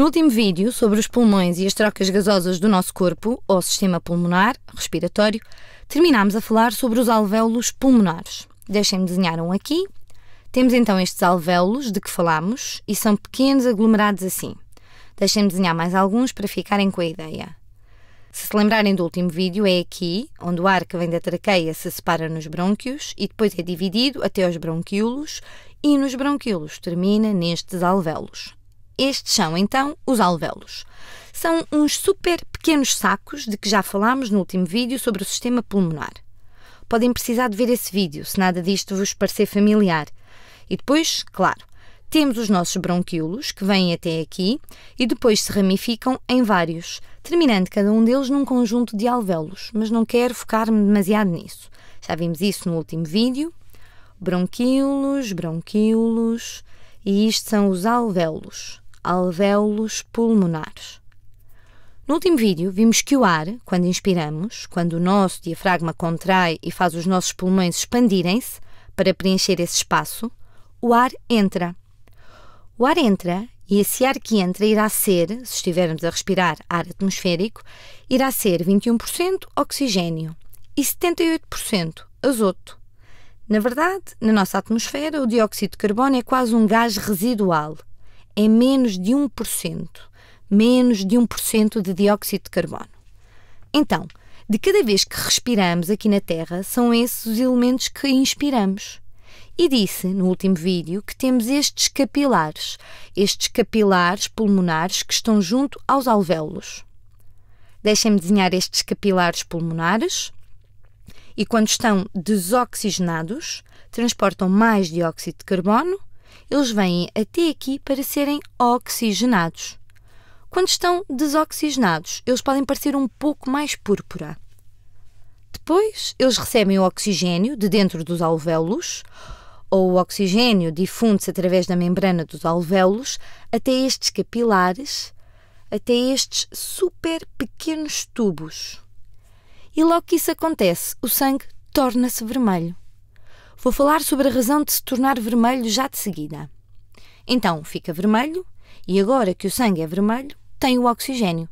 No último vídeo, sobre os pulmões e as trocas gasosas do nosso corpo, ou sistema pulmonar, respiratório, terminámos a falar sobre os alvéolos pulmonares. Deixem-me desenhar um aqui. Temos então estes alvéolos de que falámos e são pequenos aglomerados assim. Deixem-me desenhar mais alguns para ficarem com a ideia. Se se lembrarem do último vídeo, é aqui, onde o ar que vem da traqueia se separa nos brônquios e depois é dividido até aos bronquíolos e nos bronquíolos termina nestes alvéolos. Estes são então os alvéolos. São uns super pequenos sacos de que já falámos no último vídeo sobre o sistema pulmonar. Podem precisar de ver esse vídeo se nada disto vos parecer familiar. E depois, claro, temos os nossos bronquíolos que vêm até aqui e depois se ramificam em vários, terminando cada um deles num conjunto de alvéolos, mas não quero focar-me demasiado nisso. Já vimos isso no último vídeo. Bronquíolos, bronquíolos, e isto são os alvéolos alvéolos pulmonares. No último vídeo, vimos que o ar, quando inspiramos, quando o nosso diafragma contrai e faz os nossos pulmões expandirem-se para preencher esse espaço, o ar entra. O ar entra e esse ar que entra irá ser, se estivermos a respirar ar atmosférico, irá ser 21% oxigênio e 78% azoto. Na verdade, na nossa atmosfera, o dióxido de carbono é quase um gás residual – é menos de 1%, menos de 1% de dióxido de carbono. Então, de cada vez que respiramos aqui na Terra, são esses os elementos que inspiramos. E disse no último vídeo que temos estes capilares, estes capilares pulmonares que estão junto aos alvéolos. Deixem-me desenhar estes capilares pulmonares e quando estão desoxigenados, transportam mais dióxido de carbono eles vêm até aqui para serem oxigenados. Quando estão desoxigenados, eles podem parecer um pouco mais púrpura. Depois, eles recebem o oxigênio de dentro dos alvéolos, ou o oxigênio difunde-se através da membrana dos alvéolos até estes capilares, até estes super pequenos tubos. E logo que isso acontece, o sangue torna-se vermelho. Vou falar sobre a razão de se tornar vermelho já de seguida. Então, fica vermelho e agora que o sangue é vermelho, tem o oxigênio.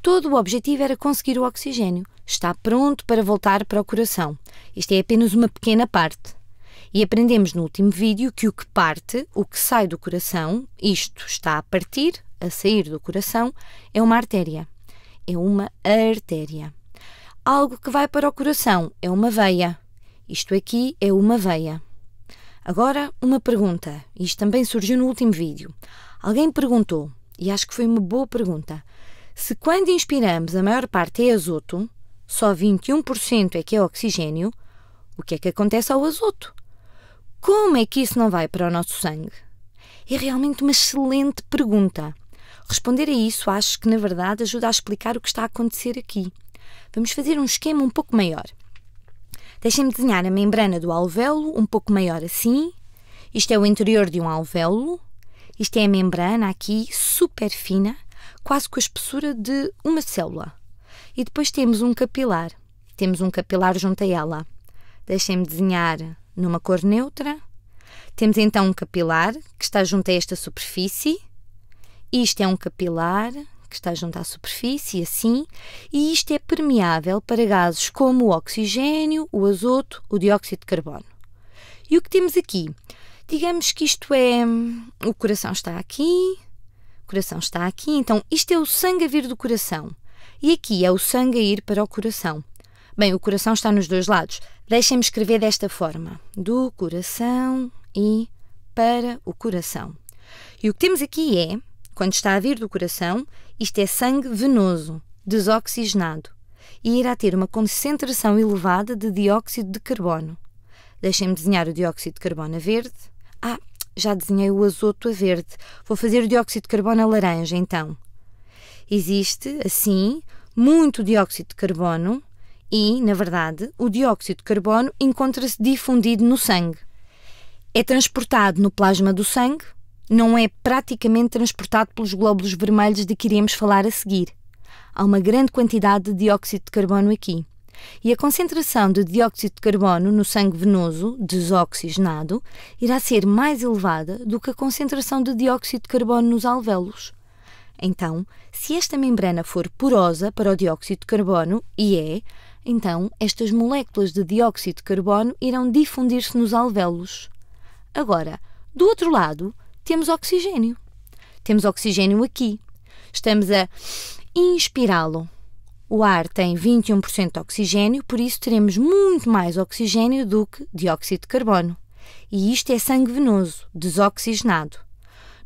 Todo o objetivo era conseguir o oxigênio. Está pronto para voltar para o coração. Isto é apenas uma pequena parte. E aprendemos no último vídeo que o que parte, o que sai do coração, isto está a partir, a sair do coração, é uma artéria. É uma artéria. Algo que vai para o coração é uma veia. Isto aqui é uma veia. Agora, uma pergunta. Isto também surgiu no último vídeo. Alguém perguntou, e acho que foi uma boa pergunta, se quando inspiramos a maior parte é azoto, só 21% é que é oxigênio, o que é que acontece ao azoto? Como é que isso não vai para o nosso sangue? É realmente uma excelente pergunta. Responder a isso acho que, na verdade, ajuda a explicar o que está a acontecer aqui. Vamos fazer um esquema um pouco maior. Deixem-me desenhar a membrana do alvéolo um pouco maior assim. Isto é o interior de um alvéolo. Isto é a membrana aqui, super fina, quase com a espessura de uma célula. E depois temos um capilar. Temos um capilar junto a ela. Deixem-me desenhar numa cor neutra. Temos então um capilar que está junto a esta superfície. Isto é um capilar que está junto à superfície, assim, e isto é permeável para gases como o oxigênio, o azoto, o dióxido de carbono. E o que temos aqui? Digamos que isto é. O coração está aqui, o coração está aqui, então isto é o sangue a vir do coração. E aqui é o sangue a ir para o coração. Bem, o coração está nos dois lados. Deixem-me escrever desta forma: do coração e para o coração. E o que temos aqui é, quando está a vir do coração, isto é sangue venoso, desoxigenado, e irá ter uma concentração elevada de dióxido de carbono. Deixem-me desenhar o dióxido de carbono a verde. Ah, já desenhei o azoto a verde. Vou fazer o dióxido de carbono a laranja, então. Existe, assim, muito dióxido de carbono e, na verdade, o dióxido de carbono encontra-se difundido no sangue. É transportado no plasma do sangue, não é praticamente transportado pelos glóbulos vermelhos de que iremos falar a seguir. Há uma grande quantidade de dióxido de carbono aqui. E a concentração de dióxido de carbono no sangue venoso, desoxigenado, irá ser mais elevada do que a concentração de dióxido de carbono nos alvéolos. Então, se esta membrana for porosa para o dióxido de carbono, e é, então estas moléculas de dióxido de carbono irão difundir-se nos alvéolos. Agora, do outro lado, temos oxigênio. Temos oxigênio aqui. Estamos a inspirá-lo. O ar tem 21% de oxigênio, por isso teremos muito mais oxigênio do que dióxido de carbono. E isto é sangue venoso, desoxigenado.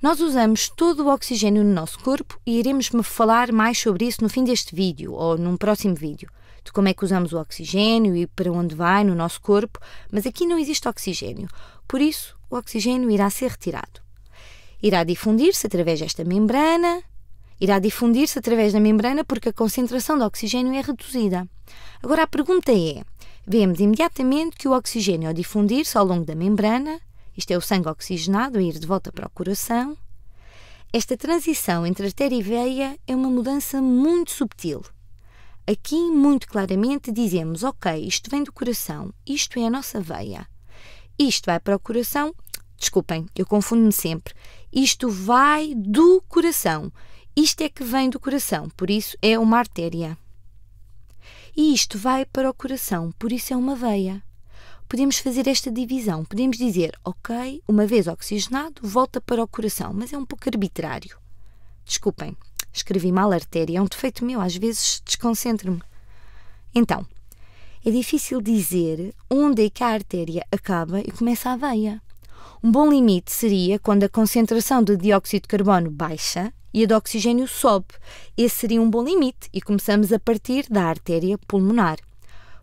Nós usamos todo o oxigênio no nosso corpo e iremos me falar mais sobre isso no fim deste vídeo ou num próximo vídeo, de como é que usamos o oxigênio e para onde vai no nosso corpo, mas aqui não existe oxigênio, por isso o oxigênio irá ser retirado irá difundir-se através desta membrana, irá difundir-se através da membrana porque a concentração de oxigênio é reduzida. Agora a pergunta é: vemos imediatamente que o oxigênio ao difundir-se ao longo da membrana, isto é o sangue oxigenado a ir de volta para o coração, esta transição entre artéria e veia é uma mudança muito subtil. Aqui, muito claramente, dizemos: ok, isto vem do coração, isto é a nossa veia. Isto vai para o coração Desculpem, eu confundo-me sempre. Isto vai do coração. Isto é que vem do coração, por isso é uma artéria. E isto vai para o coração, por isso é uma veia. Podemos fazer esta divisão. Podemos dizer, ok, uma vez oxigenado, volta para o coração, mas é um pouco arbitrário. Desculpem, escrevi mal artéria, é um defeito meu, às vezes desconcentro-me. Então, é difícil dizer onde é que a artéria acaba e começa a veia. Um bom limite seria quando a concentração de dióxido de carbono baixa e a de oxigênio sobe. Esse seria um bom limite e começamos a partir da artéria pulmonar.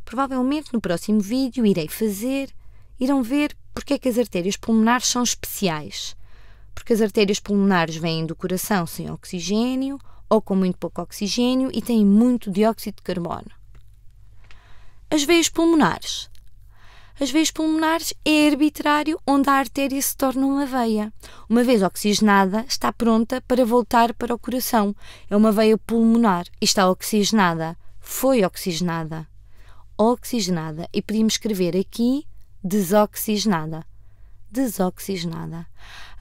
Provavelmente no próximo vídeo irei fazer, irão ver porque é que as artérias pulmonares são especiais. Porque as artérias pulmonares vêm do coração sem oxigênio ou com muito pouco oxigênio e têm muito dióxido de carbono. As veias pulmonares as veias pulmonares é arbitrário onde a artéria se torna uma veia. Uma vez oxigenada, está pronta para voltar para o coração. É uma veia pulmonar e está oxigenada. Foi oxigenada. Oxigenada. E podíamos escrever aqui desoxigenada. Desoxigenada.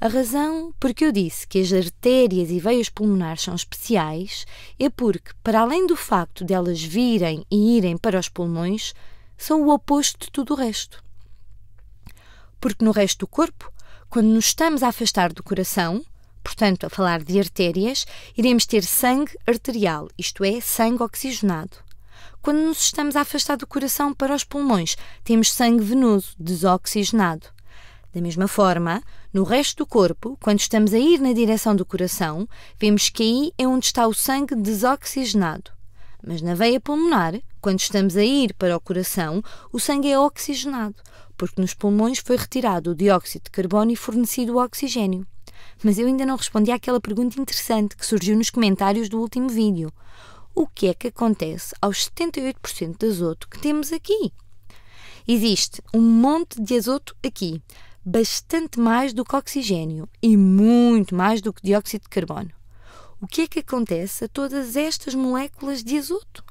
A razão por que eu disse que as artérias e veias pulmonares são especiais é porque, para além do facto delas elas virem e irem para os pulmões, são o oposto de tudo o resto. Porque no resto do corpo, quando nos estamos a afastar do coração, portanto a falar de artérias, iremos ter sangue arterial, isto é, sangue oxigenado. Quando nos estamos a afastar do coração para os pulmões, temos sangue venoso, desoxigenado. Da mesma forma, no resto do corpo, quando estamos a ir na direção do coração, vemos que aí é onde está o sangue desoxigenado. Mas na veia pulmonar, quando estamos a ir para o coração, o sangue é oxigenado, porque nos pulmões foi retirado o dióxido de carbono e fornecido o oxigênio. Mas eu ainda não respondi àquela pergunta interessante que surgiu nos comentários do último vídeo. O que é que acontece aos 78% de azoto que temos aqui? Existe um monte de azoto aqui, bastante mais do que oxigênio e muito mais do que dióxido de carbono o que é que acontece a todas estas moléculas de azoto?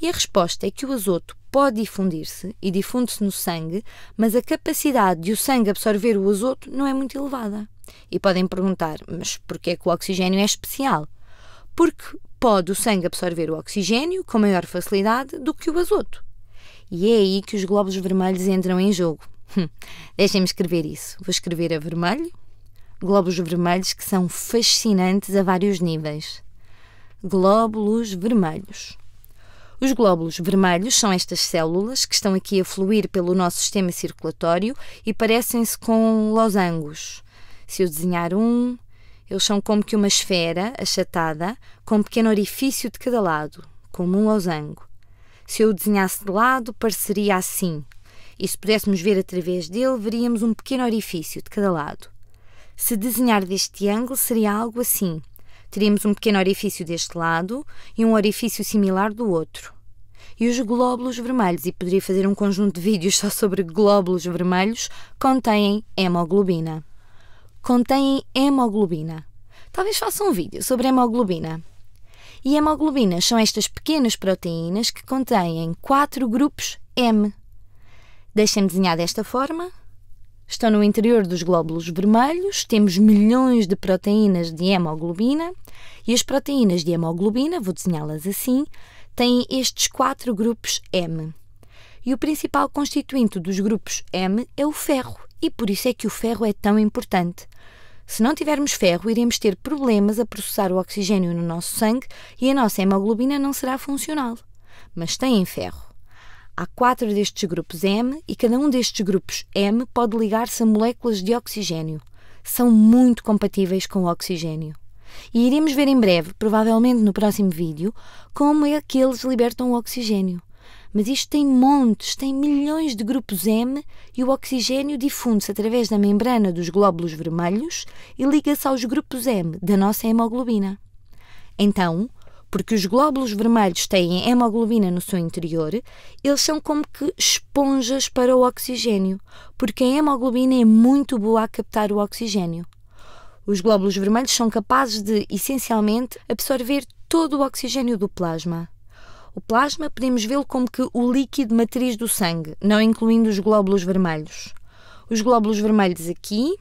E a resposta é que o azoto pode difundir-se e difunde-se no sangue, mas a capacidade de o sangue absorver o azoto não é muito elevada. E podem perguntar, mas porquê é que o oxigênio é especial? Porque pode o sangue absorver o oxigênio com maior facilidade do que o azoto. E é aí que os globos vermelhos entram em jogo. Deixem-me escrever isso. Vou escrever a vermelho glóbulos vermelhos que são fascinantes a vários níveis. Glóbulos vermelhos. Os glóbulos vermelhos são estas células que estão aqui a fluir pelo nosso sistema circulatório e parecem-se com losangos. Se eu desenhar um, eles são como que uma esfera achatada com um pequeno orifício de cada lado, como um losango. Se eu o desenhasse de lado, pareceria assim. E se pudéssemos ver através dele, veríamos um pequeno orifício de cada lado. Se desenhar deste ângulo, seria algo assim. Teríamos um pequeno orifício deste lado e um orifício similar do outro. E os glóbulos vermelhos, e poderia fazer um conjunto de vídeos só sobre glóbulos vermelhos, contêm hemoglobina. Contêm hemoglobina. Talvez faça um vídeo sobre hemoglobina. E hemoglobinas são estas pequenas proteínas que contêm quatro grupos M. Deixem-me desenhar desta forma estão no interior dos glóbulos vermelhos, temos milhões de proteínas de hemoglobina e as proteínas de hemoglobina, vou desenhá-las assim, têm estes quatro grupos M. E o principal constituinte dos grupos M é o ferro, e por isso é que o ferro é tão importante. Se não tivermos ferro, iremos ter problemas a processar o oxigênio no nosso sangue e a nossa hemoglobina não será funcional. Mas têm ferro. Há quatro destes grupos M e cada um destes grupos M pode ligar-se a moléculas de oxigênio. São muito compatíveis com o oxigênio. E iremos ver em breve, provavelmente no próximo vídeo, como é que eles libertam o oxigênio. Mas isto tem montes, tem milhões de grupos M e o oxigênio difunde-se através da membrana dos glóbulos vermelhos e liga-se aos grupos M da nossa hemoglobina. Então, porque os glóbulos vermelhos têm hemoglobina no seu interior, eles são como que esponjas para o oxigênio, porque a hemoglobina é muito boa a captar o oxigênio. Os glóbulos vermelhos são capazes de, essencialmente, absorver todo o oxigênio do plasma. O plasma podemos vê-lo como que o líquido matriz do sangue, não incluindo os glóbulos vermelhos. Os glóbulos vermelhos aqui,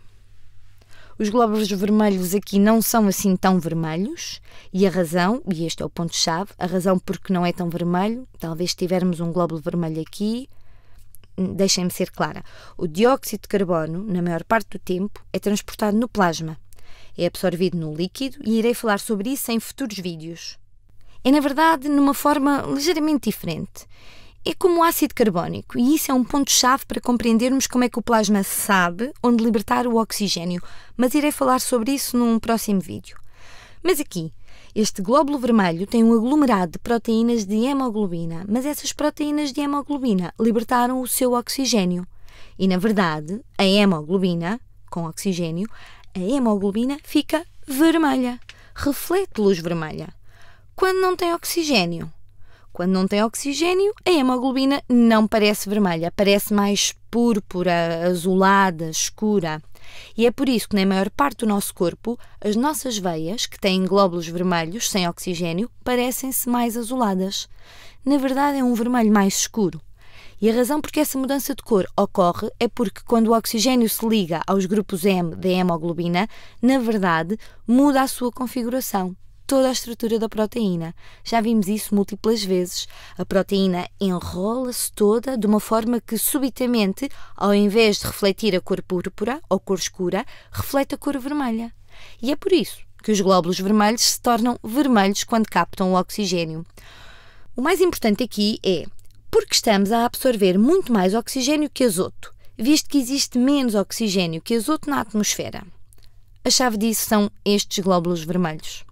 os glóbulos vermelhos aqui não são assim tão vermelhos, e a razão, e este é o ponto-chave, a razão porque não é tão vermelho, talvez tivermos um glóbulo vermelho aqui, hum, deixem-me ser clara, o dióxido de carbono, na maior parte do tempo, é transportado no plasma, é absorvido no líquido e irei falar sobre isso em futuros vídeos. É, na verdade, numa forma ligeiramente diferente é como o ácido carbónico, e isso é um ponto-chave para compreendermos como é que o plasma sabe onde libertar o oxigênio, mas irei falar sobre isso num próximo vídeo. Mas aqui, este glóbulo vermelho tem um aglomerado de proteínas de hemoglobina, mas essas proteínas de hemoglobina libertaram o seu oxigênio. E na verdade, a hemoglobina, com oxigênio, a hemoglobina fica vermelha, reflete luz vermelha. Quando não tem oxigênio, quando não tem oxigênio, a hemoglobina não parece vermelha, parece mais púrpura, azulada, escura. E é por isso que, na maior parte do nosso corpo, as nossas veias, que têm glóbulos vermelhos sem oxigênio, parecem-se mais azuladas. Na verdade, é um vermelho mais escuro. E a razão por que essa mudança de cor ocorre é porque quando o oxigênio se liga aos grupos M da hemoglobina, na verdade, muda a sua configuração toda a estrutura da proteína. Já vimos isso múltiplas vezes. A proteína enrola-se toda de uma forma que, subitamente, ao invés de refletir a cor púrpura ou cor escura, reflete a cor vermelha. E é por isso que os glóbulos vermelhos se tornam vermelhos quando captam o oxigênio. O mais importante aqui é porque estamos a absorver muito mais oxigênio que azoto, visto que existe menos oxigênio que azoto na atmosfera. A chave disso são estes glóbulos vermelhos.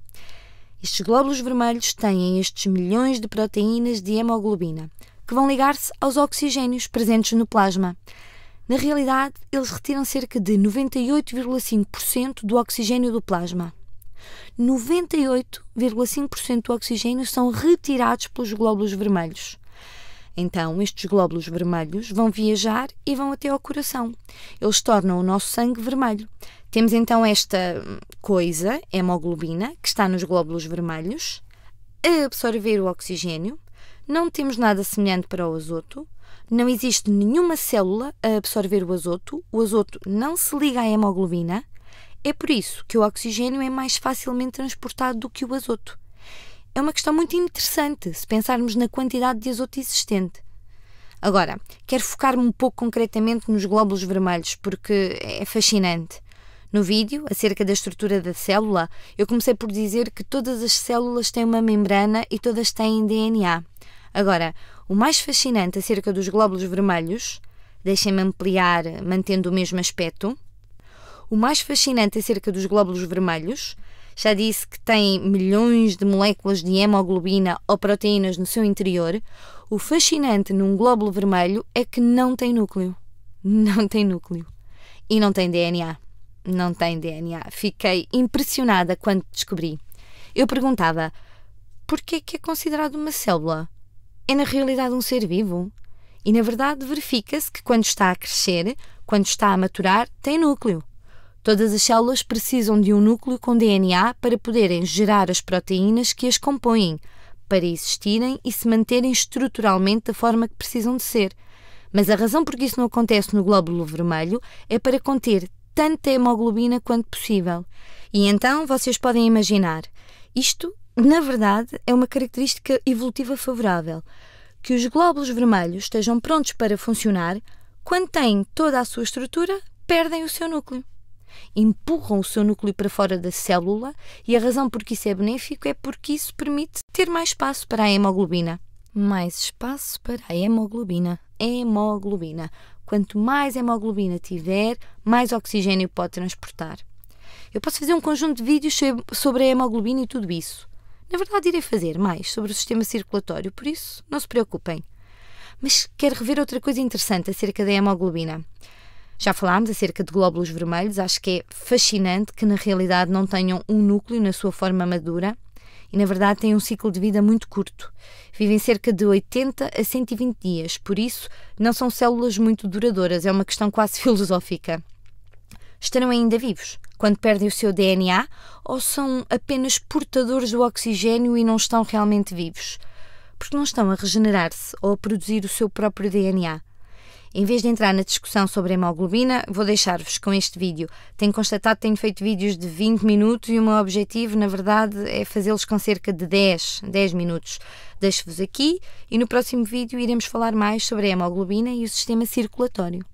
Estes glóbulos vermelhos têm estes milhões de proteínas de hemoglobina, que vão ligar-se aos oxigênios presentes no plasma. Na realidade, eles retiram cerca de 98,5% do oxigênio do plasma. 98,5% do oxigênio são retirados pelos glóbulos vermelhos. Então, estes glóbulos vermelhos vão viajar e vão até ao coração. Eles tornam o nosso sangue vermelho. Temos então esta coisa, hemoglobina, que está nos glóbulos vermelhos, a absorver o oxigênio. Não temos nada semelhante para o azoto. Não existe nenhuma célula a absorver o azoto. O azoto não se liga à hemoglobina. É por isso que o oxigênio é mais facilmente transportado do que o azoto é uma questão muito interessante se pensarmos na quantidade de azoto existente. Agora, quero focar-me um pouco concretamente nos glóbulos vermelhos, porque é fascinante. No vídeo, acerca da estrutura da célula, eu comecei por dizer que todas as células têm uma membrana e todas têm DNA. Agora, o mais fascinante acerca dos glóbulos vermelhos, deixem-me ampliar mantendo o mesmo aspecto. O mais fascinante acerca dos glóbulos vermelhos já disse que tem milhões de moléculas de hemoglobina ou proteínas no seu interior, o fascinante num glóbulo vermelho é que não tem núcleo. Não tem núcleo. E não tem DNA. Não tem DNA. Fiquei impressionada quando descobri. Eu perguntava: por que é que é considerado uma célula? É na realidade um ser vivo? E na verdade verifica-se que quando está a crescer, quando está a maturar, tem núcleo. Todas as células precisam de um núcleo com DNA para poderem gerar as proteínas que as compõem, para existirem e se manterem estruturalmente da forma que precisam de ser. Mas a razão por que isso não acontece no glóbulo vermelho é para conter tanta hemoglobina quanto possível. E então vocês podem imaginar, isto, na verdade, é uma característica evolutiva favorável. Que os glóbulos vermelhos estejam prontos para funcionar quando têm toda a sua estrutura, perdem o seu núcleo empurram o seu núcleo para fora da célula e a razão por que isso é benéfico é porque isso permite ter mais espaço para a hemoglobina. Mais espaço para a hemoglobina. Hemoglobina. Quanto mais hemoglobina tiver, mais oxigênio pode transportar. Eu posso fazer um conjunto de vídeos sobre a hemoglobina e tudo isso. Na verdade, irei fazer mais sobre o sistema circulatório, por isso não se preocupem. Mas quero rever outra coisa interessante acerca da hemoglobina. Já falámos acerca de glóbulos vermelhos, acho que é fascinante que na realidade não tenham um núcleo na sua forma madura e na verdade têm um ciclo de vida muito curto. Vivem cerca de 80 a 120 dias, por isso não são células muito duradouras, é uma questão quase filosófica. Estarão ainda vivos quando perdem o seu DNA ou são apenas portadores do oxigênio e não estão realmente vivos? Porque não estão a regenerar-se ou a produzir o seu próprio DNA. Em vez de entrar na discussão sobre a hemoglobina, vou deixar-vos com este vídeo. Tenho constatado que tenho feito vídeos de 20 minutos e o meu objetivo, na verdade, é fazê-los com cerca de 10, 10 minutos. Deixo-vos aqui e no próximo vídeo iremos falar mais sobre a hemoglobina e o sistema circulatório.